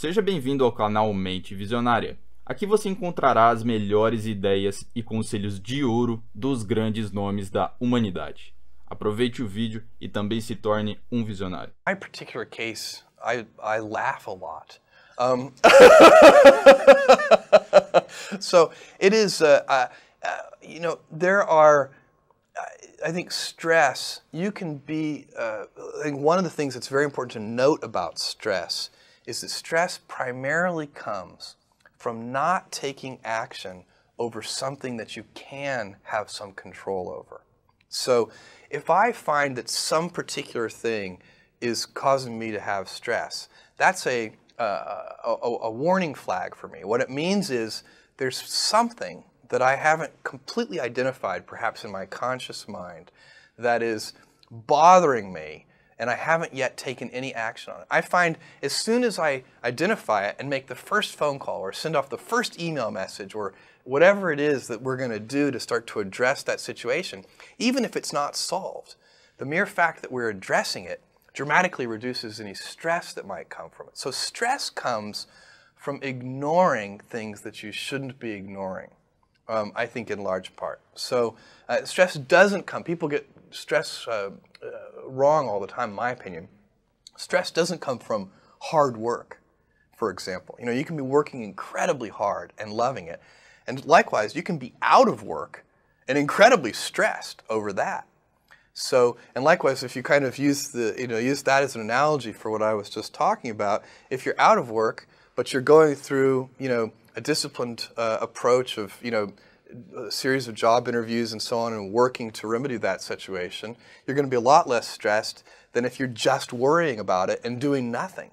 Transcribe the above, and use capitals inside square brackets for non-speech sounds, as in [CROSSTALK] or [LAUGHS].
Seja bem-vindo ao canal Mente Visionária. Aqui você encontrará as melhores ideias e conselhos de ouro dos grandes nomes da humanidade. Aproveite o vídeo e também se torne um visionário. My particular case, I, I laugh a lot. Um... [LAUGHS] so it is, uh, uh, uh, you know, there are, I think, stress. You can be, uh, one of the things that's very important to note about stress is that stress primarily comes from not taking action over something that you can have some control over. So if I find that some particular thing is causing me to have stress, that's a, uh, a, a, warning flag for me. What it means is there's something that I haven't completely identified, perhaps in my conscious mind, that is bothering me and I haven't yet taken any action on it. I find as soon as I identify it and make the first phone call or send off the first email message or whatever it is that we're going to do to start to address that situation, even if it's not solved, the mere fact that we're addressing it dramatically reduces any stress that might come from it. So stress comes from ignoring things that you shouldn't be ignoring. Um, I think in large part. So uh, stress doesn't come. People get stress uh, uh, wrong all the time, in my opinion. Stress doesn't come from hard work, for example. You know, you can be working incredibly hard and loving it. And likewise, you can be out of work and incredibly stressed over that. So, and likewise, if you kind of use the, you know, use that as an analogy for what I was just talking about, if you're out of work, but you're going through, you know, a disciplined uh, approach of, you know, a series of job interviews and so on and working to remedy that situation, you're going to be a lot less stressed than if you're just worrying about it and doing nothing.